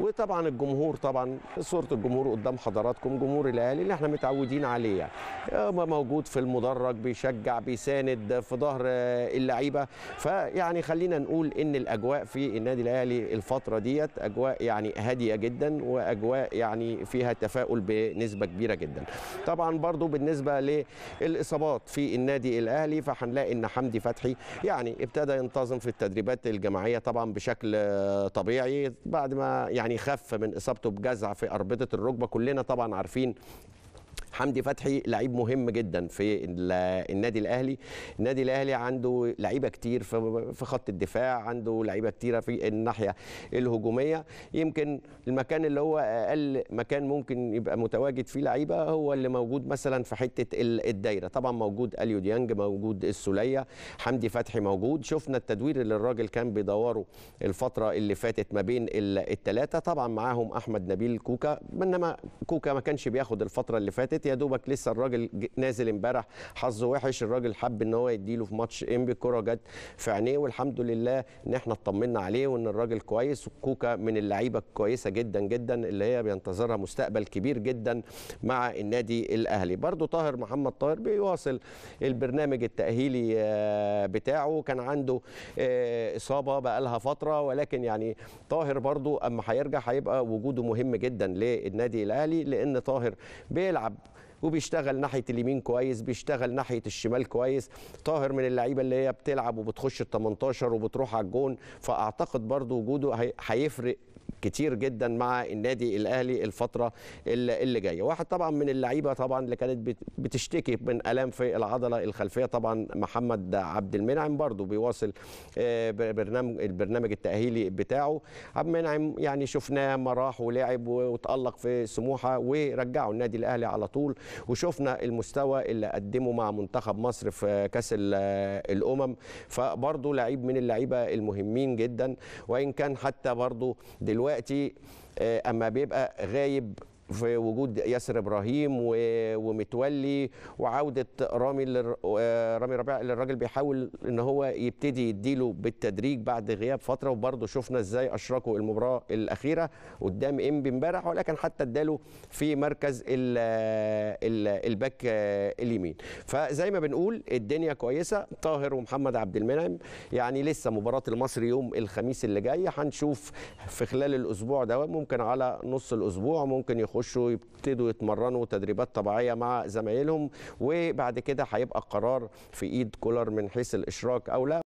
وطبعا الجمهور طبعا صوره الجمهور قدام حضراتكم جمهور الاهلي اللي احنا متعودين عليه يعني. موجود في المدرج بيشجع بيساند في ظهر اللعيبه فيعني خلينا نقول ان الاجواء في النادي الاهلي الفتره ديت اجواء يعني هاديه جدا واجواء يعني فيها تفاؤل بنسبه كبيره جدا طبعا برضو بالنسبه للاصابات في النادي الاهلي فهنلاقي ان حمدي فتحي يعني ابتدى ينتظم في التدريبات الجماعيه طبعا بشكل طبيعي بعد ما يعني خف من اصابته بجزع في اربطه الركبه كلنا طبعا عارفين حمدي فتحي لعيب مهم جدا في النادي الاهلي النادي الاهلي عنده لعيبه كتير في خط الدفاع عنده لعيبه كتيره في الناحيه الهجوميه يمكن المكان اللي هو اقل مكان ممكن يبقى متواجد فيه لعيبه هو اللي موجود مثلا في حته الدايره طبعا موجود اليو ديانج موجود السوليه حمدي فتحي موجود شفنا التدوير اللي الراجل كان بيدوره الفتره اللي فاتت ما بين الثلاثه طبعا معاهم احمد نبيل كوكا انما كوكا ما كانش بياخد الفتره اللي فاتت يا دوبك لسه الراجل نازل امبارح حظه وحش الراجل حب ان هو يديله في ماتش انبي كرة جت في عينيه والحمد لله ان احنا اطمنا عليه وان الراجل كويس وكوكا من اللعيبه الكويسه جدا جدا اللي هي بينتظرها مستقبل كبير جدا مع النادي الاهلي برضو طاهر محمد طاهر بيواصل البرنامج التاهيلي آه، بتاعه كان عنده آه، اصابه بقى لها فتره ولكن يعني طاهر برضو اما هيرجع هيبقى وجوده مهم جدا للنادي الاهلي لان طاهر بيلعب وبيشتغل ناحيه اليمين كويس بيشتغل ناحيه الشمال كويس طاهر من اللعيبه اللي هي بتلعب وبتخش ال 18 وبتروح على الجون فاعتقد برضو وجوده هيفرق كتير جدا مع النادي الاهلي الفتره اللي جايه واحد طبعا من اللعيبه طبعا اللي كانت بتشتكي من الام في العضله الخلفيه طبعا محمد عبد المنعم برضو بيواصل آه، برنامج البرنامج التاهيلي بتاعه عبد المنعم يعني شفناه ما راح ولعب وتالق في سموحه ورجعه النادي الاهلي على طول وشفنا المستوى اللي قدمه مع منتخب مصر في كاس الامم فبرده لعيب من اللعيبه المهمين جدا وان كان حتى برده دلوقتي دلوقتي آه، اما بيبقى غايب في وجود ياسر ابراهيم ومتولي وعوده رامي آه، رامي ربيع اللي الراجل بيحاول ان هو يبتدي يديله بالتدريج بعد غياب فتره وبرده شفنا ازاي اشركوا المباراه الاخيره قدام انبي امبارح ولكن حتى اداله في مركز الباك آه، اليمين فزي ما بنقول الدنيا كويسه طاهر ومحمد عبد المنعم يعني لسه مباراه المصري يوم الخميس اللي جاي هنشوف في خلال الاسبوع ده ممكن على نص الاسبوع ممكن يخ يخشوا يبتدوا يتمرنوا تدريبات طبيعيه مع زمايلهم وبعد كده هيبقى قرار في ايد كولر من حيث الاشراك او لا